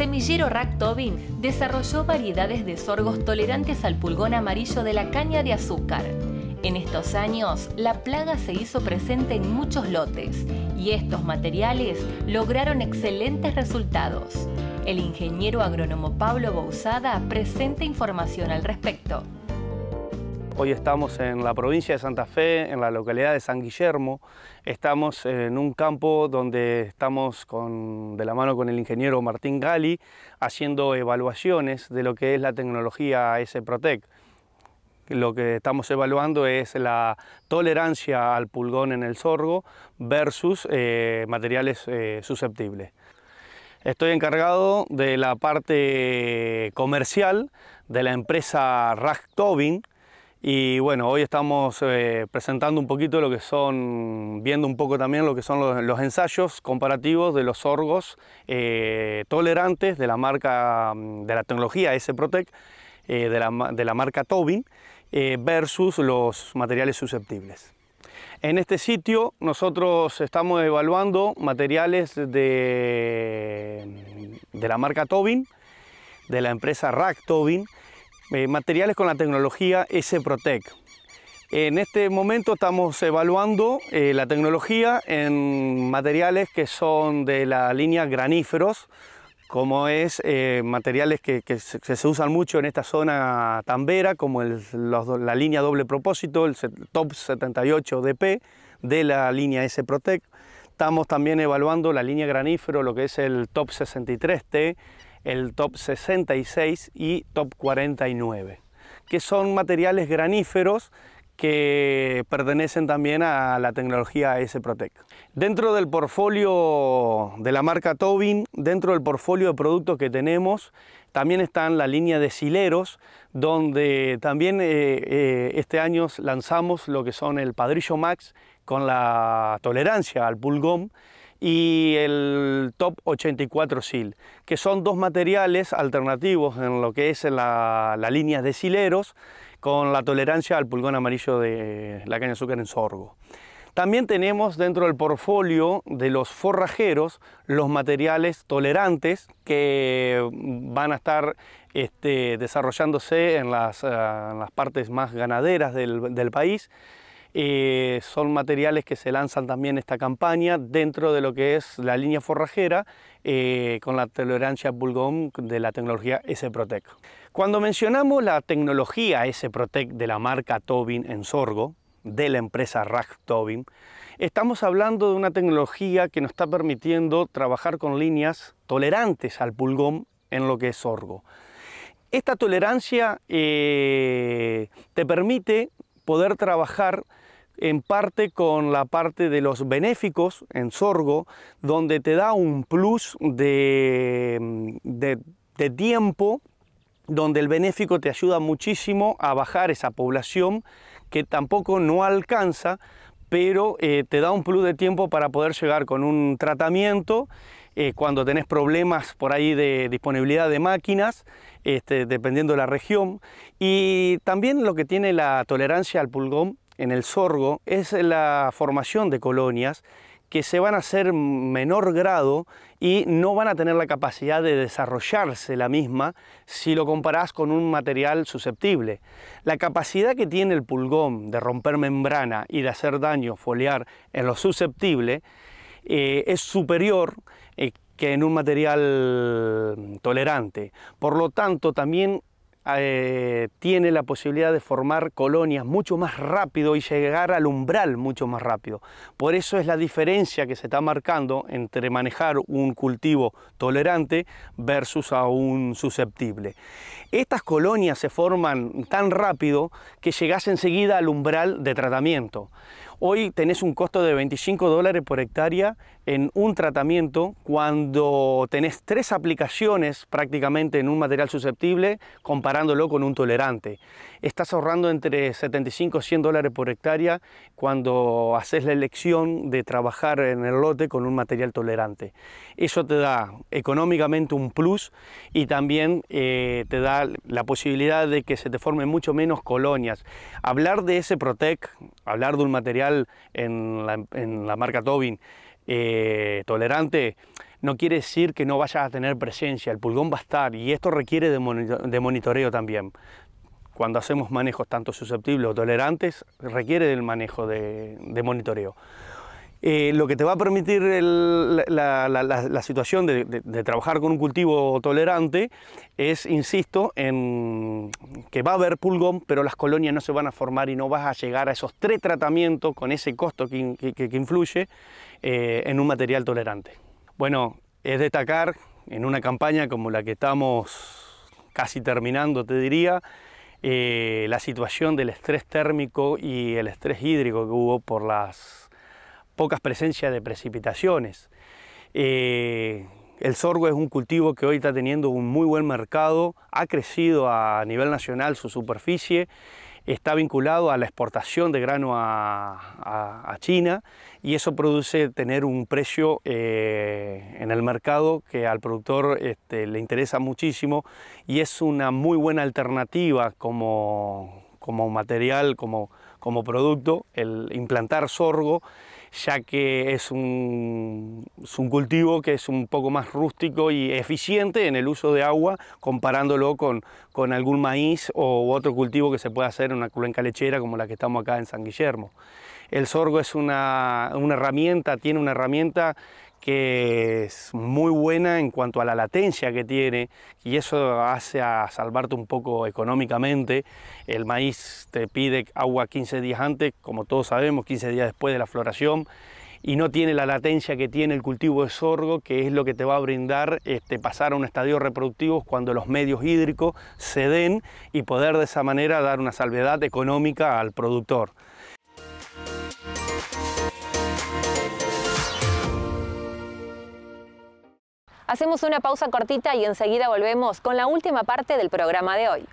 semillero Rack Tobin desarrolló variedades de sorgos tolerantes al pulgón amarillo de la caña de azúcar. En estos años, la plaga se hizo presente en muchos lotes y estos materiales lograron excelentes resultados. El ingeniero agrónomo Pablo Bousada presenta información al respecto. Hoy estamos en la provincia de Santa Fe, en la localidad de San Guillermo. Estamos en un campo donde estamos de la mano con el ingeniero Martín Gali haciendo evaluaciones de lo que es la tecnología S-Protec. Lo que estamos evaluando es la tolerancia al pulgón en el sorgo versus eh, materiales eh, susceptibles. Estoy encargado de la parte comercial de la empresa Rack Tobin, y bueno, hoy estamos eh, presentando un poquito lo que son, viendo un poco también lo que son los, ensayos comparativos de los sorgos eh, tolerantes de la marca, mm, de la tecnología S-Protec, eh, de, la, de, la, marca Tobin, versus los materiales susceptibles. En este sitio nosotros estamos evaluando materiales de, de la marca Tobin, de la empresa Rack Tobin, eh, materiales con la tecnología S-Protec. En este momento estamos evaluando eh, la tecnología en materiales que son de la línea graníferos, como es eh, materiales que, se, usan mucho en esta zona tambera, como la línea doble propósito, el Top 78DP de la línea S-Protec. Estamos también evaluando la línea granífero, lo que es el Top 63T el top 66 y top 49, que son materiales graníferos que pertenecen también a la tecnología S-Protec. Dentro del portfolio de la marca Tobin, dentro del portfolio de productos que tenemos, también están la línea de sileros, donde también eh, eh, este año lanzamos lo que son el padrillo Max con la tolerancia al pulgón, y el Top 84 SIL, que son dos materiales alternativos en lo que es la, línea de sileros con la tolerancia al pulgón amarillo de la caña de azúcar en sorgo. También tenemos dentro del portfolio de los forrajeros los materiales tolerantes que van a estar este, desarrollándose eh, en las, partes más ganaderas del, del país eh, son materiales que se lanzan también esta campaña dentro de lo que es la línea forrajera eh, con la tolerancia pulgón de la tecnología S-Protec. Cuando mencionamos la tecnología S-Protec de la marca Tobin en sorgo, de la empresa Rag Tobin, estamos hablando de una tecnología que nos está permitiendo trabajar con líneas tolerantes al pulgón en lo que es sorgo. Esta tolerancia eh, te permite poder trabajar en parte con la parte de los benéficos en sorgo, donde te da un plus de, de, tiempo, donde el benéfico te ayuda muchísimo a bajar esa población que tampoco no alcanza, pero eh, te da un plus de tiempo para poder llegar con un tratamiento eh, cuando tenés problemas por ahí de disponibilidad de máquinas, este, dependiendo de la región. Y también lo que tiene la tolerancia al pulgón en el sorgo es la formación de colonias que se van a hacer menor grado y no van a tener la capacidad de desarrollarse la misma si lo comparás con un material susceptible. La capacidad que tiene el pulgón de romper membrana y de hacer daño foliar en lo susceptible eh, es superior eh, que en un material tolerante. Por lo tanto, también eh, tiene la posibilidad de formar colonias mucho más rápido y llegar al umbral mucho más rápido. Por eso es la diferencia que se está marcando entre manejar un cultivo tolerante versus a un susceptible. Estas colonias se forman tan rápido que llegas enseguida al umbral de tratamiento. Hoy tenés un costo de 25 dólares por hectárea en un tratamiento cuando tenés tres aplicaciones prácticamente en un material susceptible comparándolo con un tolerante. Estás ahorrando entre 75 y 100 dólares por hectárea cuando haces la elección de trabajar en el lote con un material tolerante. Eso te da económicamente un plus y también eh, te da la posibilidad de que se te formen mucho menos colonias. Hablar de ese Protec hablar de un material en la, marca Tobin eh, tolerante no quiere decir que no vayas a tener presencia, el pulgón va a estar y esto requiere de, monitoreo también. Cuando hacemos manejos tanto susceptibles o tolerantes, requiere del manejo de monitoreo. Eh, lo que te va a permitir la, situación de, trabajar con un cultivo tolerante es, insisto, en que va a haber pulgón, pero las colonias no se van a formar y no vas a llegar a esos tres tratamientos con ese costo que, influye eh, en un material tolerante. Bueno, es destacar en una campaña como la que estamos casi terminando, te diría, eh, la situación del estrés térmico y el estrés hídrico que hubo por las pocas presencias de precipitaciones. Eh, el sorgo es un cultivo que hoy está teniendo un muy buen mercado, ha crecido a nivel nacional su superficie, está vinculado a la exportación de grano a, China y eso produce tener un precio eh, en el mercado que al productor este, le interesa muchísimo y es una muy buena alternativa como, material, como, como producto, el implantar sorgo ya que es un, cultivo que es un poco más rústico y eficiente en el uso de agua comparándolo con, algún maíz o otro cultivo que se pueda hacer en una cuenca lechera como la que estamos acá en San Guillermo. El sorgo es una, una herramienta, tiene una herramienta que es muy buena en cuanto a la latencia que tiene y eso hace a salvarte un poco económicamente. El maíz te pide agua 15 días antes, como todos sabemos, 15 días después de la floración y no tiene la latencia que tiene el cultivo de sorgo, que es lo que te va a brindar este, pasar a un estadio reproductivo cuando los medios hídricos se den y poder de esa manera dar una salvedad económica al productor. Hacemos una pausa cortita y enseguida volvemos con la última parte del programa de hoy.